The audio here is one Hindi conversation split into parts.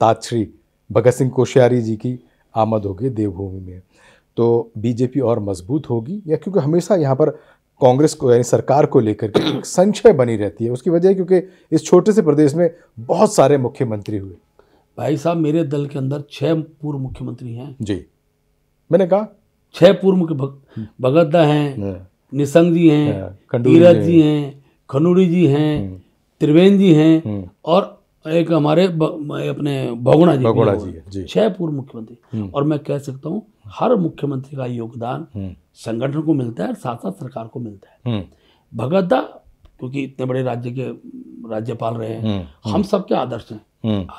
ताजश्री भगत सिंह कोश्यारी जी की आमद होगी देवभूमि में तो बीजेपी और मजबूत होगी या क्योंकि हमेशा यहाँ पर कांग्रेस को यानी सरकार को लेकर के एक संशय बनी रहती है उसकी वजह क्योंकि इस छोटे से प्रदेश में बहुत सारे मुख्यमंत्री हुए भाई साहब मेरे दल के अंदर छह पूर्व मुख्यमंत्री हैं जी मैंने कहा छह पूर्व मुख्य भगत दा हैं हाँ। निसंग जी हैं तीरथ हाँ, जी हैं खनूरी जी हैं हम्म। त्रिवेंद्र जी हैं हम्म। और एक हमारे अपने भगोड़ा जी भगोड़ा जी, जी छह पूर्व मुख्यमंत्री हम्म। और मैं कह सकता हूँ हर मुख्यमंत्री का योगदान हम्म। संगठन को मिलता है और साथ साथ सरकार को मिलता है हम्म। भगत दा क्योंकि इतने बड़े राज्य के राज्यपाल रहे हैं हम सबके आदर्श हैं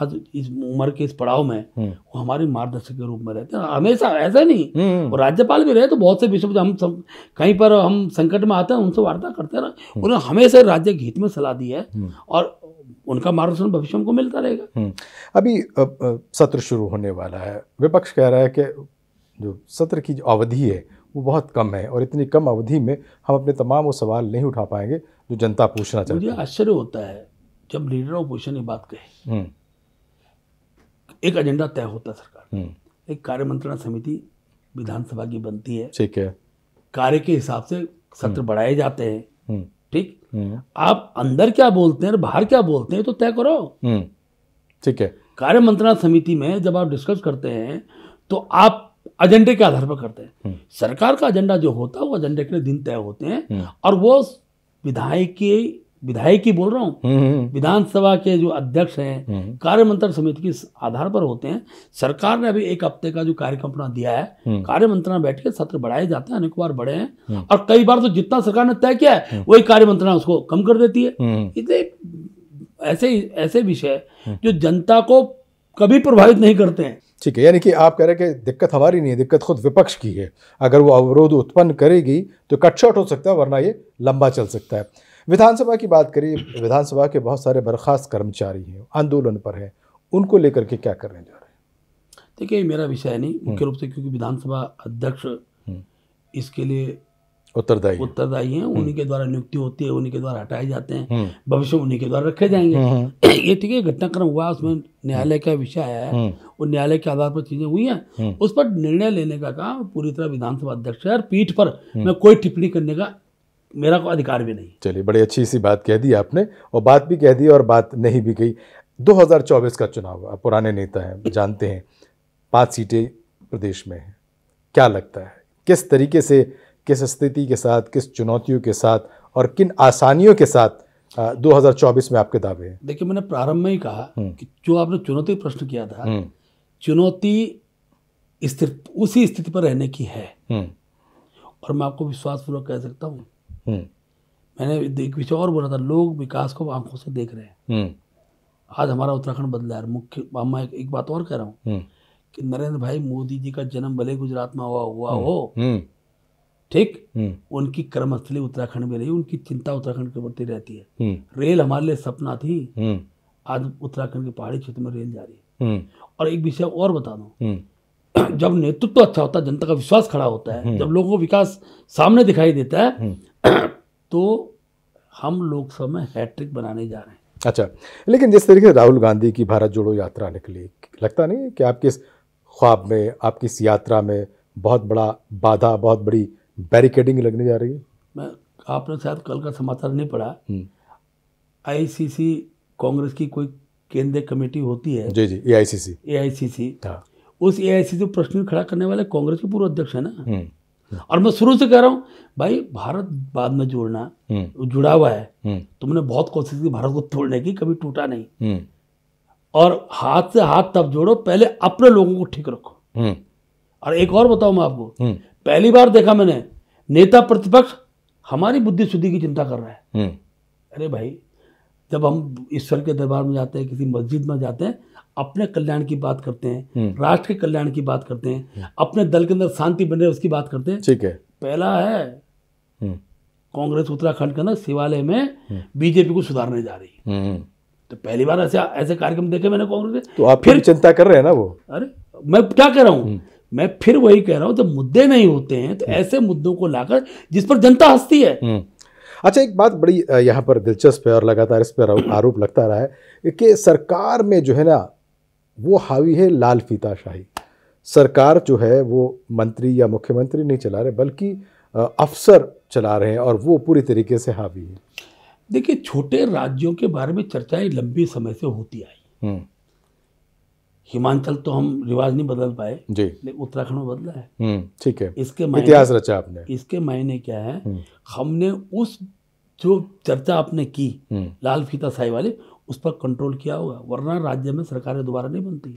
आज इस उम्र के इस पड़ाव में वो हमारे मार्गदर्शक के रूप में रहते हैं हमेशा ऐसा नहीं वो राज्यपाल भी रहे तो बहुत से विषय हम सब कहीं पर हम संकट में आते हैं उनसे वार्ता करते हैं उन्होंने हमेशा राज्य के हित में सलाह दी है और उनका मार्गदर्शन भविष्य को मिलता रहेगा हम्म। अभी अब, अब, सत्र शुरू होने वाला है विपक्ष कह रहा है कि जो सत्र की जो अवधि है वो बहुत कम है और इतनी कम अवधि में हम अपने तमाम वो सवाल नहीं उठा पाएंगे जो जनता पूछना चाहती है मुझे आश्चर्य होता है जब लीडर ऑफ ने बात कही हम्म। एक एजेंडा तय होता है सरकार हम्म। एक कार्य मंत्रणा समिति विधानसभा की बनती है ठीक है कार्य के हिसाब से सत्र बढ़ाए जाते हैं ठीक हम्म। आप अंदर क्या बोलते हैं और बाहर क्या बोलते हैं तो तय करो हम्म। ठीक है कार्य मंत्रणा समिति में जब आप डिस्कस करते हैं तो आप एजेंडे के आधार पर करते हैं हम्म। सरकार का एजेंडा जो होता है वो एजेंडे के दिन तय होते हैं और वो विधायक के विधायक ही बोल रहा हूँ हम्म, हम्म। विधानसभा के जो अध्यक्ष हैं हम्म। कार्य मंत्र समिति के आधार पर होते हैं सरकार ने अभी एक हफ्ते का जो कार्यक्रम अपना दिया है कार्य मंत्रणा बैठ के सत्र बढ़ाए जाते हैं अनेक बार बढ़े हैं और कई बार तो जितना सरकार ने तय किया है वही कार्य मंत्रणा उसको कम कर देती है इतने ऐसे ऐसे विषय जो जनता को कभी प्रभावित नहीं करते हैं ठीक है यानी कि आप कह रहे हैं कि दिक्कत हमारी नहीं है दिक्कत खुद विपक्ष की है अगर वो अवरोध उत्पन्न करेगी तो कट शॉट हो सकता है वरना ये लंबा चल सकता है विधानसभा की बात करिए विधानसभा के बहुत सारे बर्खास्त कर्मचारी हैं आंदोलन पर हैं उनको लेकर के क्या करने जा रहे हैं देखिए मेरा विषय नहीं मुख्य हम्म। रूप से क्योंकि विधानसभा अध्यक्ष हम्म। इसके लिए उत्तरदायी उत्तरदायी हैं हम्म। उन्हीं के द्वारा नियुक्ति होती है उन्हीं के द्वारा हटाए जाते हैं भविष्य उन्हीं के द्वारा रखे जाएंगे ये ठीक है घटनाक्रम हुआ उसमें न्यायालय का विषय आया है और न्यायालय के आधार पर चीजें हुई हैं उस पर निर्णय लेने का काम पूरी तरह विधानसभा अध्यक्ष है और पीठ पर मैं कोई टिप्पणी करने का मेरा कोई अधिकार भी नहीं चलिए बड़ी अच्छी सी बात कह दी आपने और बात भी कह दी और बात नहीं भी कही 2024 का चुनाव आप पुराने नेता हैं जानते हैं पांच सीटें प्रदेश में हैं क्या लगता है किस तरीके से किस स्थिति के साथ किस चुनौतियों के साथ और किन आसानियों के साथ आ, 2024 में आपके दावे हैं देखिए मैंने प्रारंभ में ही कहा हम्म। कि जो आपने चुनौती प्रश्न किया था हम्म। चुनौती स्थिति उसी स्थिति पर रहने की है हम्म। और मैं आपको विश्वासपूर्वक कह सकता हूँ हम्म। मैंने एक विषय और बोला था लोग विकास को आंखों से देख रहे हैं हम्म। आज हमारा उत्तराखंड बदला है मुख्य मैं एक बात और कह रहा हूँ हम्म। कि नरेंद्र भाई मोदी जी का जन्म भले गुजरात में हुआ हुआ हो ठीक उनकी कर्मस्थली उत्तराखंड में रही उनकी चिंता उत्तराखंड के प्रति रहती है रेल हमारे लिए सपना थी आज उत्तराखंड के पहाड़ी क्षेत्र में रेल जा रही है और एक विषय और बता दो जब नेतृत्व तो अच्छा होता है जनता का विश्वास खड़ा होता है जब लोगों को विकास सामने दिखाई देता है तो हम लोकसभा में हैट्रिक बनाने जा रहे हैं अच्छा लेकिन जिस तरीके से राहुल गांधी की भारत जोड़ो यात्रा निकली लगता नहीं कि आपके इस ख्वाब में आपकी इस यात्रा में बहुत बड़ा बाधा बहुत बड़ी बैरिकेडिंग लगने जा रही है मैं आपने शायद कल का समाचार नहीं पढ़ा आईसीसी हम्म। कांग्रेस की कोई केंद्रीय कमेटी होती है जी जी ए आई सी सी ए आई सी सी उस ए आई सी सी प्रश्न खड़ा करने वाले कांग्रेस के पूर्व अध्यक्ष है ना हम्म। और मैं शुरू से कह रहा हूँ भाई भारत बाद में जुड़ना हम्म। जुड़ा हुआ है हम्म। तुमने बहुत कोशिश की भारत को तोड़ने की कभी टूटा नहीं हम्म। और हाथ से हाथ तब जोड़ो पहले अपने लोगों को ठीक रखो और एक और बताऊ मैं आपको पहली बार देखा मैंने नेता प्रतिपक्ष हमारी बुद्धि शुद्धि की चिंता कर रहा है अरे भाई जब हम ईश्वर के दरबार में जाते हैं किसी मस्जिद में जाते हैं अपने कल्याण की बात करते हैं हम्म। राष्ट्र के कल्याण की बात करते हैं हम्म। अपने दल के अंदर शांति बन रहे उसकी बात करते हैं ठीक है पहला है हम्म। कांग्रेस उत्तराखंड के अंदर शिवालय में बीजेपी को सुधारने जा रही है तो पहली बार ऐसे ऐसे कार्यक्रम देखे मैंने कांग्रेस तो आप फिर चिंता कर रहे हैं ना वो अरे मैं क्या कह रहा हूँ मैं फिर वही कह रहा हूँ जब मुद्दे नहीं होते हैं तो ऐसे मुद्दों को लाकर जिस पर जनता हंसती है अच्छा एक बात बड़ी यहाँ पर दिलचस्प है और लगातार इस पर आरोप लगता रहा है कि सरकार में जो है ना वो हावी है लाल फीताशाही सरकार जो है वो मंत्री या मुख्यमंत्री नहीं चला रहे बल्कि अफसर चला रहे हैं और वो पूरी तरीके से हावी है देखिए छोटे राज्यों के बारे में चर्चाएं लंबे समय से होती आई हम्म। हिमाचल तो हम रिवाज नहीं बदल पाए जी उत्तराखंड में बदला है हम्म, ठीक है इसके इतिहास रचा आपने इसके मायने क्या है हम्म। हमने उस जो चर्चा आपने की हम्म। लाल फीता साई वाले उस पर कंट्रोल किया होगा वरना राज्य में सरकारें दोबारा नहीं बनती